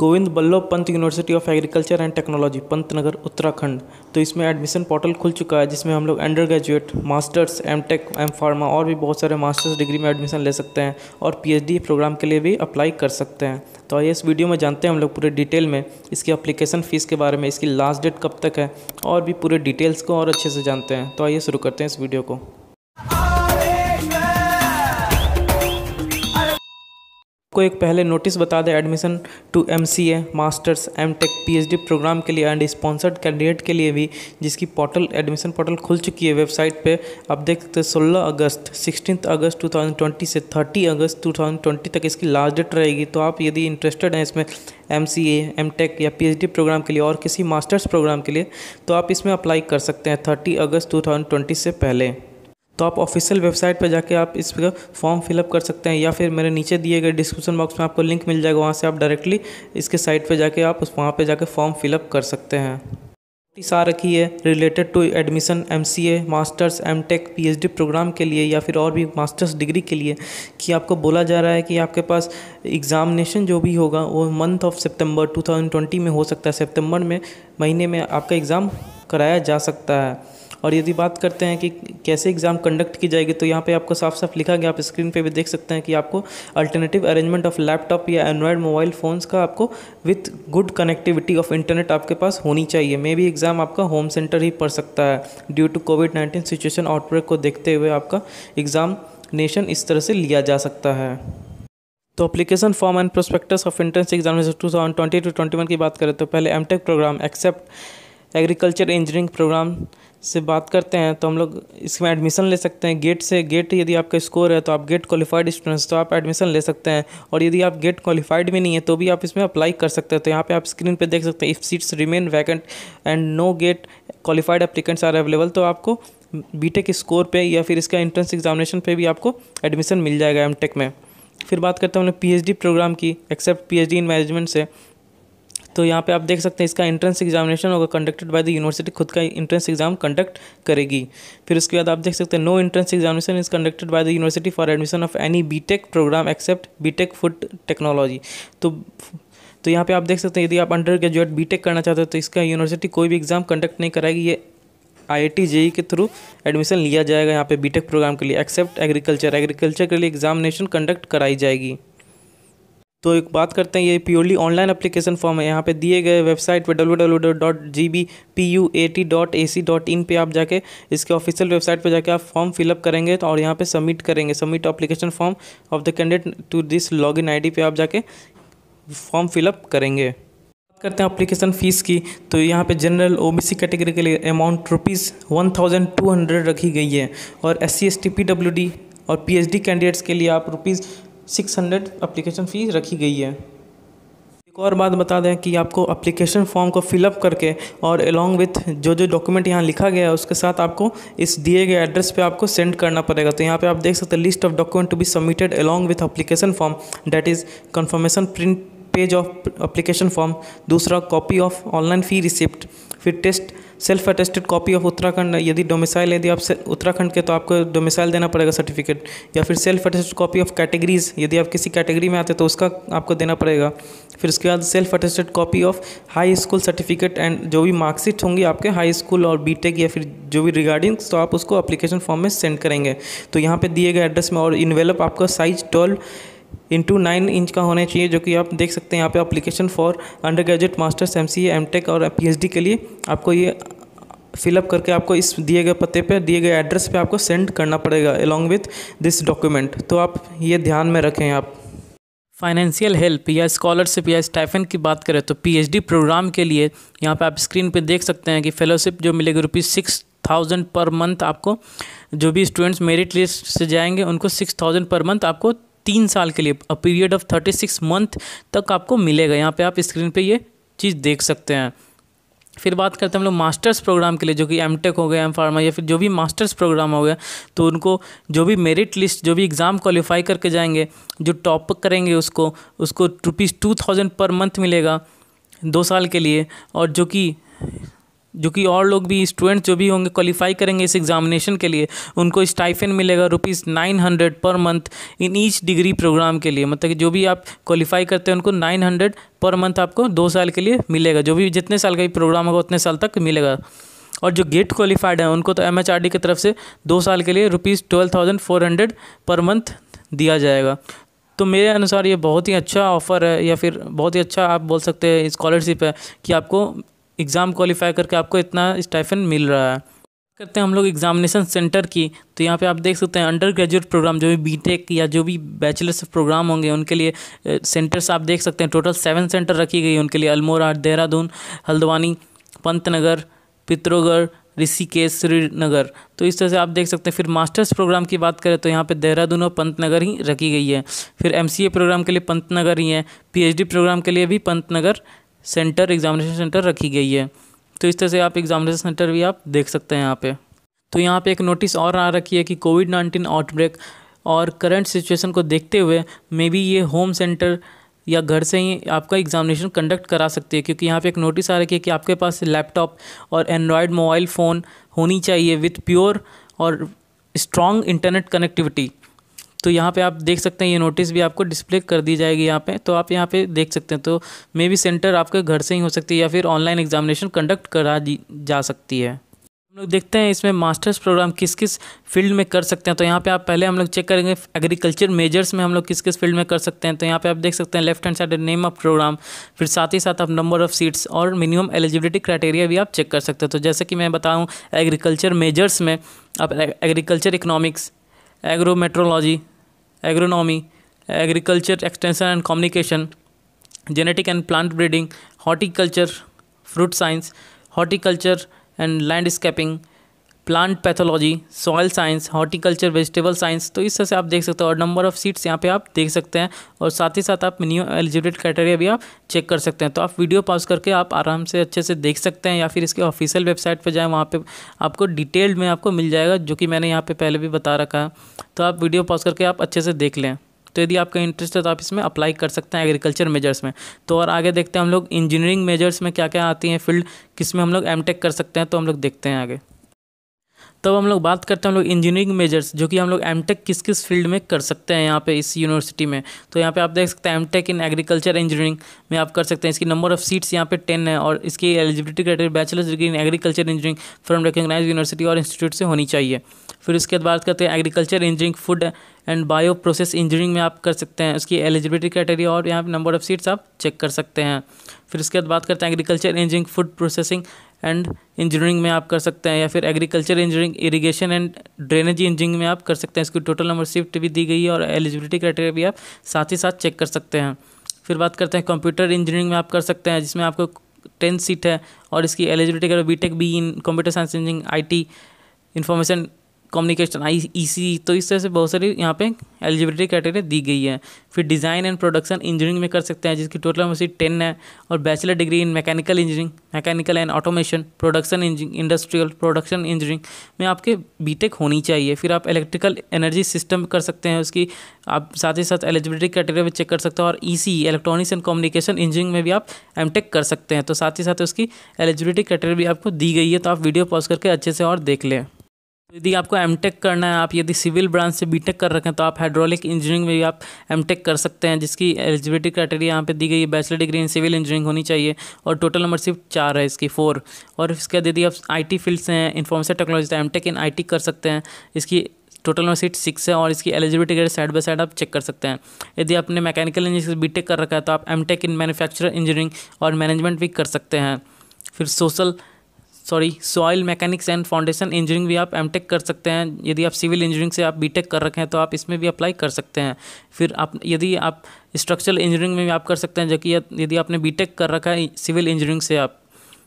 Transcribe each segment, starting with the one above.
Govind Ballabh Pant university of agriculture and technology Pantnagar Uttarakhand तो इसमें admission portal खुल चुका है जिसमें हम लोग under graduate masters M tech M pharma और भी बहुत सारे मास्टर्स डिग्री में एडमिशन ले सकते हैं और पीएचडी प्रोग्राम के लिए भी अप्लाई कर सकते हैं तो आइए इस वीडियो में जानते हैं हम लोग पूरे डिटेल में इसकी अप्लीकेशन फ़ीस के बारे में इसकी लास्ट डेट कब तक है और भी पूरे डिटेल्स को और अच्छे से जानते हैं तो आइए शुरू करते हैं इस वीडियो को आपको एक पहले नोटिस बता दें admission to M C A masters M tech P H D program के लिए एंड स्पॉन्सर्ड कैंडिडेट के लिए भी जिसकी पोर्टल एडमिशन पोर्टल खुल चुकी है वेबसाइट पे आप देख सकते हैं सोलह अगस्त sixteen August two thousand twenty से thirty August two thousand twenty तक इसकी लास्ट डेट रहेगी तो आप यदि इंटरेस्टेड हैं इसमें M C A M tech या पी एच डी प्रोग्राम के लिए और किसी मास्टर्स प्रोग्राम के लिए तो आप इसमें अप्लाई कर सकते हैं thirty August two thousand twenty से पहले तो आप ऑफिशियल वेबसाइट पर जाके आप इस फॉर्म फिलअप कर सकते हैं या फिर मेरे नीचे दिए गए डिस्क्रिप्शन बॉक्स में आपको लिंक मिल जाएगा वहाँ से आप डायरेक्टली इसके साइट पर जाके आप उस वहाँ पर जाके फॉर्म फिलअप कर सकते हैं नोटिस आ रखी है related to admission a masters H D program के लिए या फिर और भी मास्टर्स डिग्री के लिए कि आपको बोला जा रहा है कि आपके पास एग्ज़ामिनेशन जो भी होगा वो मंथ ऑफ सितंबर 2020 में हो सकता है सितंबर में महीने में आपका एग्ज़ाम कराया जा सकता है और यदि बात करते हैं कि कैसे एग्ज़ाम कंडक्ट की जाएगी तो यहाँ पे आपको साफ साफ लिखा गया आप स्क्रीन पे भी देख सकते हैं कि आपको अल्टरनेटिव अरेंजमेंट ऑफ लैपटॉप या एंड्रॉयड मोबाइल फ़ोन्स का आपको with good connectivity of internet आपके पास होनी चाहिए मे बी एग्ज़ाम आपका होम सेंटर ही पड़ सकता है due to covid nineteen situation outbreak को देखते हुए आपका एग्ज़ाम नेशन इस तरह से लिया जा सकता है तो application form and prospectus of entrance examination two thousand twenty to twenty one की बात करें तो पहले M tech program except agriculture engineering program से बात करते हैं तो हम लोग इसमें एडमिशन ले सकते हैं गेट से गेट यदि आपका स्कोर है तो आप गेट क्वालिफाइड स्टूडेंट्स तो आप एडमिशन ले सकते हैं और यदि आप गेट क्वालिफाइड भी नहीं है तो भी आप इसमें अप्लाई कर सकते हैं तो यहाँ पे आप स्क्रीन पे देख सकते हैं if seats remain vacant and no gate qualified applicants are available तो आपको बी टेक स्कोर पर या फिर इसका एंट्रेंस एग्जामिनेशन पर भी आपको एडमिशन मिल जाएगा एम में फिर बात करते हैं हमने पीएचडी प्रोग्राम की एक्सेप्ट पी इन मैनेजमेंट से तो यहाँ पे आप देख सकते हैं इसका एंट्रेंस एग्जामिनेशन होगा कंडक्टेड बाय द यूनिवर्सिटी खुद का एंट्रेंस एग्जाम कंडक्ट करेगी फिर उसके बाद आप देख सकते हैं no entrance examination is conducted by the university for admission of any B program except B food technology तो तो यहाँ पे आप देख सकते हैं यदि आप अंडर ग्रेजुएट बी करना चाहते हो तो इसका यूनिवर्सिटी कोई भी एग्ज़ाम कंडक्ट नहीं कराएगी ये आई आई e के थ्रू एडमिशन लिया जाएगा यहाँ पे बीटेक प्रोग्राम के लिए एक्सेप्ट एग्रीकल्चर एग्रीकल्चर के लिए एग्जामिनेशन कंडक्ट कराई जाएगी तो एक बात करते हैं ये प्योरली ऑनलाइन एप्लीकेशन फॉर्म है यहाँ पे दिए गए वेबसाइट पे डब्ल्यू पे आप जाके इसके ऑफिशियल वेबसाइट पे जाके आप फॉर्म फिलअप करेंगे तो और यहाँ पे सबमिट करेंगे submit application form of the candidate to this login पे आप जाके फॉर्म फिलअप करेंगे बात करते हैं अप्लीकेशन फ़ीस की तो यहाँ पे जनरल ओबीसी कैटेगरी के लिए amount rupees one thousand two hundred रखी गई है और S C S T P W D और पीएचडी कैंडिडेट्स के लिए आप rupees six hundred application fee रखी गई है एक और बात बता दें कि आपको अप्लीकेशन फॉर्म को फिलअप करके और अलॉन्ग विथ जो जो डॉक्यूमेंट यहाँ लिखा गया है उसके साथ आपको इस दिए गए एड्रेस पे आपको सेंड करना पड़ेगा तो यहाँ पे आप देख सकते हैं list of document to be submitted along with application form that is confirmation print page of application form दूसरा copy of online fee receipt फिर test self attested copy of Uttarakhand यदि डोमिसाइल यदि आप उत्तराखंड के तो आपको डोमिसाइल देना पड़ेगा सर्टिफिकेट या फिर self attested copy of categories यदि आप किसी कैटेगरी में आते तो उसका आपको देना पड़ेगा फिर उसके बाद self attested copy of high school certificate and जो भी मार्क्सिट होंगी आपके हाई स्कूल और बी या फिर जो भी रिगार्डिंग तो आप उसको अप्लीकेशन फॉर्म में सेंड करेंगे तो यहाँ पर दिए गए एड्रेस में और इन्वेलप आपका size twelve into nine inch का होना चाहिए जो कि आप देख सकते हैं यहाँ पे application for under graduate masters M C M tech और पी के लिए आपको ये फिलअप करके आपको इस दिए गए पते पे दिए गए एड्रेस पे आपको सेंड करना पड़ेगा अलॉन्ग विथ दिस डॉक्यूमेंट तो आप ये ध्यान में रखें आप फाइनेंशियल हेल्प या स्कॉलरशिप या स्टाइफन की बात करें तो पीएचडी प्रोग्राम के लिए यहाँ पे आप स्क्रीन पे देख सकते हैं कि फेलोशिप जो मिलेगी rupees six thousand per month आपको जो भी स्टूडेंट्स मेरिट लिस्ट से जाएंगे उनको सिक्स थाउजेंड पर मंथ आपको तीन साल के लिए a period of thirty six month तक आपको मिलेगा यहाँ पे आप स्क्रीन पे ये चीज़ देख सकते हैं फिर बात करते हैं हम लोग मास्टर्स प्रोग्राम के लिए जो कि एम टेक हो गया एम फार्मा या फिर जो भी मास्टर्स प्रोग्राम हो गया तो उनको जो भी मेरिट लिस्ट जो भी एग्ज़ाम क्वालिफाई करके जाएंगे जो टॉप करेंगे उसको उसको rupees two thousand per month मिलेगा दो साल के लिए और जो कि जो कि और लोग भी स्टूडेंट जो भी होंगे क्वालिफाई करेंगे इस एग्जामिनेशन के लिए उनको स्टाइफेन मिलेगा rupees nine hundred per month in each degree program के लिए मतलब कि जो भी आप क्वालिफाई करते हैं उनको नाइन हंड्रेड पर मंथ आपको दो साल के लिए मिलेगा जो भी जितने साल का भी प्रोग्राम होगा उतने साल तक मिलेगा और जो गेट क्वालिफाइड है उनको तो एम एच आर डी की तरफ से दो साल के लिए rupees twelve thousand four hundred per month दिया जाएगा तो मेरे अनुसार ये बहुत ही अच्छा ऑफ़र है या फिर बहुत ही अच्छा आप बोल सकते हैं स्कॉलरशिप है कि आपको एग्ज़ाम क्वालिफाई करके आपको इतना स्टाइफन मिल रहा है करते हैं हम लोग एग्जामिनेशन सेंटर की तो यहाँ पे आप देख सकते हैं अंडर ग्रेजुएट प्रोग्राम जो भी बीटेक या जो भी बैचलर्स प्रोग्राम होंगे उनके लिए सेंटर्स आप देख सकते हैं टोटल सेवन सेंटर रखी गई है उनके लिए अल्मोरा देहरादून हल्द्वानी पंतनगर पित्रोगढ़ ऋषिकेश श्रीनगर तो इस तरह से आप देख सकते हैं फिर मास्टर्स प्रोग्राम की बात करें तो यहाँ पे देहरादून और पंतनगर ही रखी गई है फिर एमसीए प्रोग्राम के लिए पंतनगर ही है पीएचडी प्रोग्राम के लिए भी पंतनगर सेंटर एग्जामिनेशन सेंटर रखी गई है तो इस तरह से आप एग्जामिनेशन सेंटर भी आप देख सकते हैं यहाँ पे तो यहाँ पे एक नोटिस और आ रखी है कि कोविड नाइन्टीन आउटब्रेक और करंट सिचुएशन को देखते हुए मे बी ये होम सेंटर या घर से ही आपका एग्जामिनेशन कंडक्ट करा सकती है क्योंकि यहाँ पे एक नोटिस आ रखी है कि आपके पास लैपटॉप और एंड्रॉयड मोबाइल फ़ोन होनी चाहिए विथ प्योर और स्ट्रॉन्ग इंटरनेट कनेक्टिविटी तो यहाँ पे आप देख सकते हैं ये नोटिस भी आपको डिस्प्ले कर दी जाएगी यहाँ पे तो आप यहाँ पे देख सकते हैं तो मे बी सेंटर आपके घर से ही हो सकती है या फिर ऑनलाइन एग्जामिनेशन कंडक्ट करा जा सकती है हम लोग देखते हैं इसमें मास्टर्स प्रोग्राम किस किस फील्ड में कर सकते हैं तो यहाँ पे आप पहले हम लोग चेक करेंगे एग्रीकल्चर मेजर्स में हम लोग किस किस फील्ड में कर सकते हैं तो यहाँ पे आप देख सकते हैं left hand side name of program फिर साथ ही साथ आप नंबर ऑफ सीट्स और मिनिमम एलिजिबिलिटी क्राइटेरिया भी आप चेक कर सकते हैं तो जैसे कि मैं बताऊँ एग्रीकल्चर मेजर्स में आप agriculture economics agrometrology, agronomy, agriculture extension and communication, genetic and plant breeding, horticulture, fruit science, horticulture and landscaping, plant pathology soil science horticulture vegetable science तो इस तरह से आप देख सकते हो और नंबर ऑफ़ सीट्स यहाँ पे आप देख सकते हैं और साथ ही साथ आप मिनिमम एलिजिबिलिटी क्राइटेरिया भी आप चेक कर सकते हैं तो आप वीडियो पॉज करके आप आराम से अच्छे से देख सकते हैं या फिर इसके ऑफिशियल वेबसाइट पर जाएँ वहाँ पर आपको डिटेल्ड में आपको मिल जाएगा जो कि मैंने यहाँ पर पहले भी बता रखा है तो आप वीडियो पॉज करके आप अच्छे से देख लें तो यदि आपका इंटरेस्ट है तो आप इसमें अप्लाई कर सकते हैं एग्रीकल्चर मेजर्स में तो और आगे देखते हैं हम लोग इंजीनियरिंग मेजर्स में क्या क्या आती हैं फील्ड किस में हम लोग एम कर सकते हैं तो हम लोग देखते हैं आगे तब हम लोग बात करते हैं हम लोग इंजीनियरिंग मेजर्स जो कि हम लोग एम किस किस फील्ड में कर सकते हैं यहाँ पे इस यूनिवर्सिटी में तो यहाँ पे आप देख सकते हैं एम इन एग्रीकल्चर इंजीनियरिंग में आप कर सकते हैं इसकी नंबर ऑफ सीट्स यहाँ पे टेन है और इसकी eligibility criteria bachelors degree in agriculture engineering from recognise university और इंस्टीट्यूट से होनी चाहिए फिर उसके बाद बात करते हैं agriculture engineering food and bio process engineering में आप कर सकते हैं उसकी एलिजिबिलिटी क्राइटेरिया और यहाँ पे नंबर ऑफ सीट्स आप चेक कर सकते हैं फिर उसके बाद बात करते हैं agriculture engineering food processing and engineering में आप कर सकते हैं या फिर agriculture engineering irrigation and drainage engineering में आप कर सकते हैं इसकी टोटल नंबर शिफ्ट भी दी गई है और एलिजिबिलिटी क्राइटेरिया भी आप साथ ही साथ चेक कर सकते हैं फिर बात करते हैं कंप्यूटर इंजीनियरिंग में आप कर सकते हैं जिसमें आपको टेंथ सीट है और इसकी eligibility B tech B in computer science engineering I T information communication I E e C तो इस तरह से बहुत सारी यहाँ पे एलिजिबिलिटी कैटेगरी दी गई है फिर डिज़ाइन एंड प्रोडक्शन इंजीनियरिंग में कर सकते हैं जिसकी टोटल मसीद टेन है और bachelor degree in mechanical engineering mechanical and automation production engineering industrial production engineering में आपके बीटेक होनी चाहिए फिर आप इलेक्ट्रिकल एनर्जी सिस्टम कर सकते हैं उसकी आप साथ ही साथ एलिजिबिलिटी कैटेगरी में चेक कर सकते हैं और E C electronics and communication engineering में भी आप एम टेक कर सकते हैं तो साथ ही साथ उसकी एलिजिबिलिटी कैटेगरी भी आपको दी गई है तो आप वीडियो पॉज करके अच्छे से और देख लें तो यदि आपको एम टेक करना है आप यदि सिविल ब्रांच से बी टेक कर रखें तो आप हाइड्रोलिक इंजीनियरिंग में भी आप एम टेक कर सकते हैं जिसकी एलिजिबिलिटी क्राइटेरिया यहाँ पे दी गई है bachelor degree in civil engineering होनी चाहिए और टोटल नंबर सिर्फ चार है इसकी फोर और इसके बाद यदि आप टी फील्ड से हैं information technology M tech in I कर सकते हैं इसकी टोटल नंबर सीट सिक्स है और इसकी eligibility grade side by side आप चेक कर सकते हैं यदि आपने मैकेनिकल इंजीनियरिंग बी टेक कर रखा है तो आप M tech in manufacture engineering और मैनेजमेंट भी कर सकते हैं फिर social sorry soil mechanics and foundation engineering भी आप एम कर सकते हैं यदि आप सिविल इंजीनियरिंग से आप बी कर रखे हैं तो आप इसमें भी अप्लाई कर सकते हैं फिर आप यदि आप स्ट्रक्चरल इंजीनियरिंग में भी आप कर सकते हैं जबकि यदि आपने बी कर रखा है सिविल इंजीनियरिंग से आप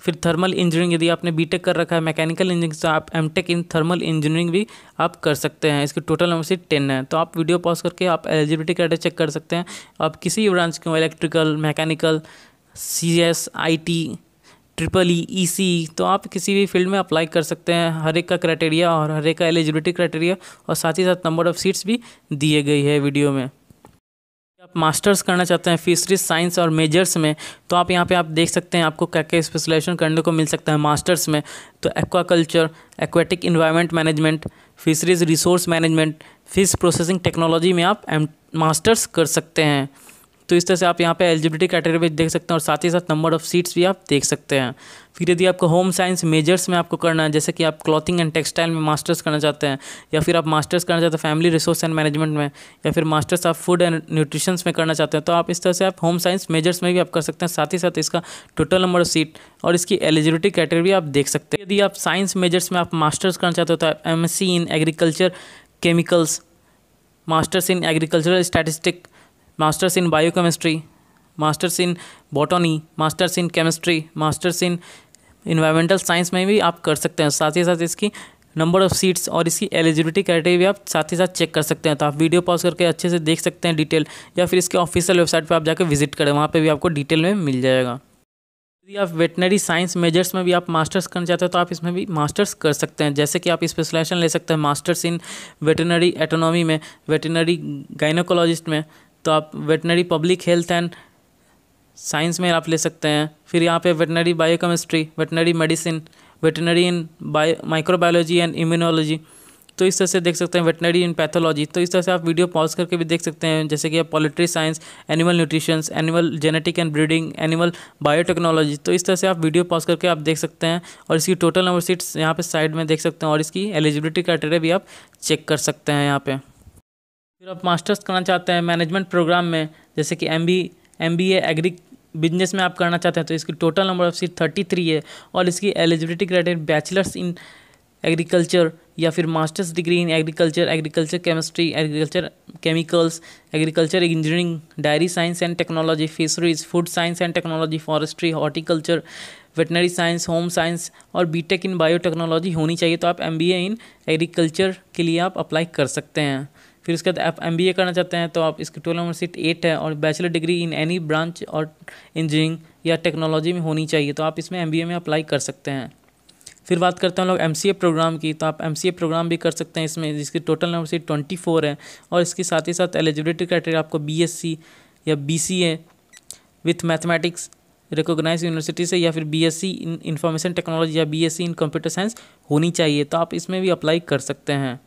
फिर थर्मल इंजीनियरिंग यदि आपने बीटेक कर रखा है मैकेनिकल इंजीनियरिंग से आप एमटेक इन थर्मल इंजीनियरिंग भी आप कर सकते हैं इसकी टोटल नंबर टेन है तो आप वीडियो पॉज करके आप एलिजिबिलिटी क्राइटेरिया चेक कर सकते हैं आप किसी भी ब्रांच के electrical mechanical C S I T triple E E C तो आप किसी भी फील्ड में अप्लाई कर सकते हैं हर एक का क्राइटेरिया और हर एक का एलिजिबिलिटी क्राइटेरिया और साथ ही साथ नंबर ऑफ़ सीट्स भी दिए गई है वीडियो में आप मास्टर्स करना चाहते हैं फिशरीज साइंस और मेजर्स में तो आप यहाँ पे आप देख सकते हैं आपको क्या क्या स्पेशलाइजेशन करने को मिल सकता है मास्टर्स में तो aquaculture aquatic environment management fisheries resource management fish processing technology में आप मास्टर्स कर सकते हैं तो इस तरह से आप यहाँ पे एलिजिबिलिटी कैटेगरी देख सकते हैं और साथ ही साथ नंबर ऑफ सीट्स भी आप देख सकते हैं फिर यदि आपको होम साइंस मेजर्स में आपको करना है जैसे कि आप क्लॉथिंग एंड टेक्सटाइल में मास्टर्स करना चाहते हैं या फिर आप मास्टर्स करना चाहते हैं फैमिली रिसोर्स एंड मैनेजमेंट में या फिर मास्टर्स आप फूड एंड न्यूट्रिशंस में करना चाहते हैं तो आप इस तरह से आप होम साइंस मेजर्स में भी आप कर सकते हैं साथ ही साथ इसका टोटल नंबर ऑफ सीट और इसकी एलिजिबिलिटी कैटेगरी आप देख सकते हैं यदि आप साइंस मेजर्स में आप मास्टर्स करना चाहते हो तो आप M in agriculture chemicals masters in agricultural statistic masters in biochemistry masters in botany masters in chemistry masters in environmental science में भी आप कर सकते हैं साथ ही साथ इसकी नंबर ऑफ़ सीट्स और इसकी एलिजिबिलिटी क्राइटेरिया भी आप साथ ही साथ चेक कर सकते हैं तो आप वीडियो पॉज करके अच्छे से देख सकते हैं डिटेल या फिर इसके ऑफिशियल वेबसाइट पर आप जाकर विजिट करें वहाँ पर भी आपको डिटेल में मिल जाएगा यदि आप वेटनरी साइंस मेजर्स में भी आप मास्टर्स करना चाहते हो तो आप इसमें भी मास्टर्स कर सकते हैं जैसे कि आप स्पेशलाइजेशन ले सकते हैं मास्टर्स इन वेटनरी एटोनॉमी में वेटनरी गाइनोकोलॉजिस्ट में तो आप veterinary public health and science में आप ले सकते हैं फिर यहाँ पे veterinary biochemistry veterinary medicine veterinary in bio microbiology and immunology तो इस तरह से देख सकते हैं वेटनरी इन पैथोलॉजी तो इस तरह से आप वीडियो पॉज करके भी देख सकते हैं जैसे कि आप poultry science animal nutritions animal genetic and breeding animal biotechnology तो इस तरह से आप वीडियो पॉज करके आप देख सकते हैं और इसकी टोटल नंबर सीट्स यहाँ पे साइड में देख सकते हैं और इसकी एलिजिबिलिटी क्राइटेरिया भी आप चेक कर सकते हैं यहाँ पर फिर आप मास्टर्स करना चाहते हैं मैनेजमेंट प्रोग्राम में जैसे कि M B M B agri business में आप करना चाहते हैं तो इसकी total number of seat thirty three है और इसकी eligibility criteria bachelors in agriculture या फिर masters degree in agriculture agriculture chemistry agriculture chemicals agriculture engineering dairy science and technology fisheries food science and technology forestry horticulture veterinary science home science और B Tech in biotechnology होनी चाहिए तो आप MBA in agriculture के लिए आप apply कर सकते हैं फिर उसके बाद आप एम करना चाहते हैं तो आप इसकी टोटल नंबर सीट एट है और bachelor degree in any branch और इंजीनियरिंग या टेक्नोलॉजी में होनी चाहिए तो आप इसमें एम में अप्लाई कर सकते हैं फिर बात करते हैं लोग एम प्रोग्राम की तो आप एम प्रोग्राम भी कर सकते हैं इसमें जिसकी total number seat twenty four है और इसके साथ ही साथ एलिजिबिलिटी क्राइटेरिया आपको बी या B C with mathematics recognise university से या फिर B S C in information technology या B S C in computer science होनी चाहिए तो आप इसमें भी अप्लाई कर सकते हैं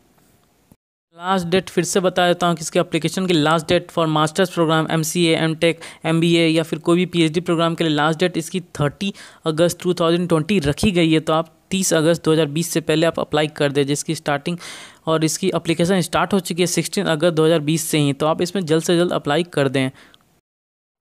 लास्ट डेट फिर से बता देता हूँ किसके एप्लीकेशन की last date for masters program M C M tech M B A या फिर कोई भी पीएचडी प्रोग्राम के लिए लास्ट डेट इसकी thirty August two thousand twenty रखी गई है तो आप तीस अगस्त दो हज़ार बीस से पहले आप अप्लाई कर दें जिसकी स्टार्टिंग और इसकी अप्लीकेशन स्टार्ट हो चुकी है सिक्सटीन अगस्त दो हज़ार बीस से ही तो आप इसमें जल्द से जल्द अप्लाई कर दें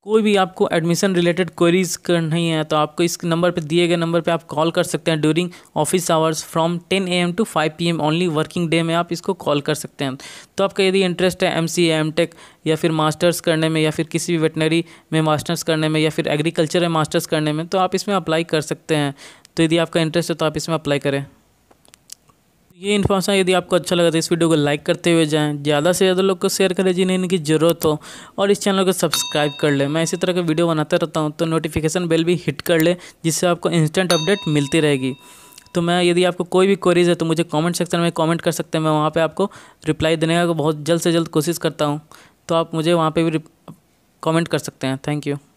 कोई भी आपको एडमिशन रिलेटेड क्वेरीज नहीं है तो आपको इस नंबर पर दिए गए नंबर पर आप कॉल कर सकते हैं during office hours from 10 am to 5 am only working day में आप इसको कॉल कर सकते हैं तो आपका यदि इंटरेस्ट है एम सी एम टेक या फिर मास्टर्स करने में या फिर किसी भी वेटनरी में मास्टर्स करने में या फिर एग्रीकल्चर में मास्टर्स करने में तो आप इसमें अप्लाई कर सकते हैं तो यदि आपका इंटरेस्ट है तो आप इसमें अप्लाई करें ये इन्फॉर्मेशन यदि आपको अच्छा लगा तो इस वीडियो को लाइक करते हुए जाएं ज़्यादा से ज़्यादा लोग को शेयर करें जिन्हें इनकी ज़रूरत हो और इस चैनल को सब्सक्राइब कर लें मैं इसी तरह के वीडियो बनाता रहता हूँ तो नोटिफिकेशन बेल भी हिट कर लें जिससे आपको इंस्टेंट अपडेट मिलती रहेगी तो मैं यदि आपको कोई भी क्वेरीज है तो मुझे कमेंट सेक्शन में कमेंट कर सकते हैं मैं वहाँ पे आपको रिप्लाई देने का बहुत जल्द से जल्द कोशिश करता हूँ तो आप मुझे वहाँ पे भी कमेंट कर सकते हैं थैंक यू